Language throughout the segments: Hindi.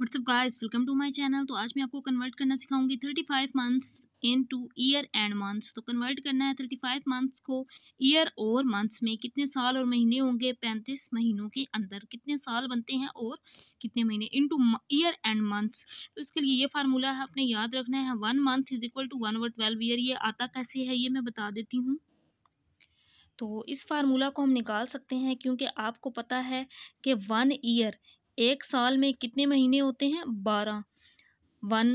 WhatsApp guys welcome to my channel तो आज मैं आपको कन्वर्ट करना सिखाऊंगी 35 months into year and months तो कन्वर्ट करना है 35 मंथ्स को ईयर और मंथ्स में कितने साल और महीने होंगे 35 महीनों के अंदर कितने साल बनते हैं और कितने महीने into year and months तो इसके लिए ये फार्मूला है आपने याद रखना है one month is equal to one over twelve year ये आता कैसे है ये मैं बता देती हूँ तो इस फार्मूला को हम निकाल सकते हैं क्योंकि आपको पता है कि वन ईयर एक साल में कितने महीने होते हैं बारह one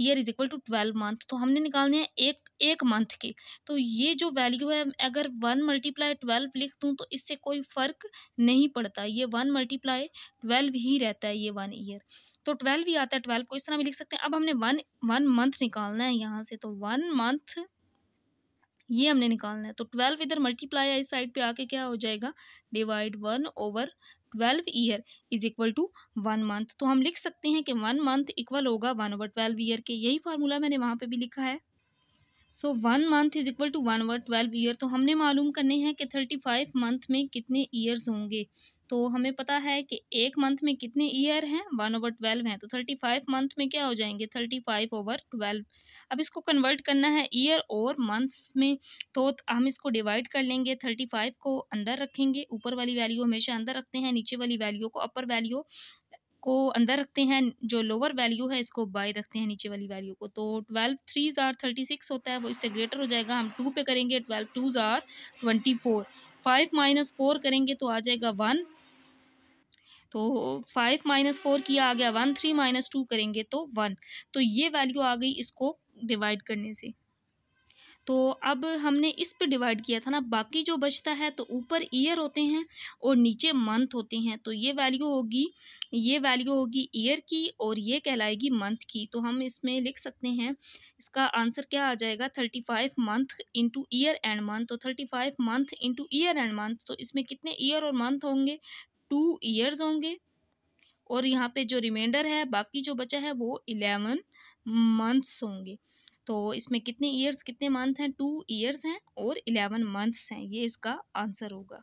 year is equal to twelve month तो हमने निकालने हैं एक एक मंथ के तो ये जो वैल्यू है अगर वन मल्टीप्लाई ट्वेल्व लिख दूँ तो इससे कोई फ़र्क नहीं पड़ता ये वन मल्टीप्लाई ट्वेल्व ही रहता है ये वन ईयर तो ट्वेल्व ही आता है ट्वेल्व को इस तरह भी लिख सकते हैं अब हमने वन वन मंथ निकालना है यहाँ से तो वन मंथ ये हमने निकालना है तो ट्वेल्व इधर मल्टीप्लाई है इस साइड पे आके क्या हो जाएगा divide one over twelve year is equal to one month तो हम लिख सकते हैं कि वन मंथ इक्वल होगा वन ओवर ट्वेल्व ईयर के यही फार्मूला मैंने वहाँ पे भी लिखा है so one month is equal to one over twelve year तो हमने मालूम करने हैं कि थर्टी फाइव मंथ में कितने ईयर्स होंगे तो हमें पता है कि एक मंथ में कितने ईयर हैं वन ओवर ट्वेल्व हैं तो थर्टी फाइव मंथ में क्या हो जाएंगे थर्टी फाइव ओवर ट्वेल्व अब इसको कन्वर्ट करना है ईयर और मंथ्स में तो हम इसको डिवाइड कर लेंगे थर्टी फाइव को अंदर रखेंगे ऊपर वाली वैल्यू हमेशा अंदर रखते हैं नीचे वाली वैल्यू को अपर वैल्यू को अंदर रखते हैं जो लोअर वैल्यू है इसको बाई रखते हैं नीचे वाली वैल्यू को तो ट्वेल्व थ्री ज़ार थर्टी सिक्स होता है वो इससे ग्रेटर हो जाएगा हम टू पे करेंगे ट्वेल्व टू ज़ार twenty four five minus four करेंगे तो आ जाएगा वन तो फाइव माइनस फोर किया आ गया वन थ्री माइनस टू करेंगे तो वन तो ये वैल्यू आ गई इसको डिवाइड करने से तो अब हमने इस पे डिवाइड किया था ना बाकी जो बचता है तो ऊपर ईयर होते हैं और नीचे मंथ होते हैं तो ये वैल्यू होगी ये वैल्यू होगी ईयर की और ये कहलाएगी मंथ की तो हम इसमें लिख सकते हैं इसका आंसर क्या आ जाएगा thirty five month into year and month तो thirty five month into year and month तो इसमें कितने ईयर और मंथ होंगे टू ईयर्स होंगे और यहाँ पे जो रिमाइंडर है बाकी जो बचा है वो इलेवन मंथ्स होंगे तो इसमें कितने ईयर्स कितने मंथ हैं टू ईयर्स हैं और इलेवन मंथ्स हैं ये इसका आंसर होगा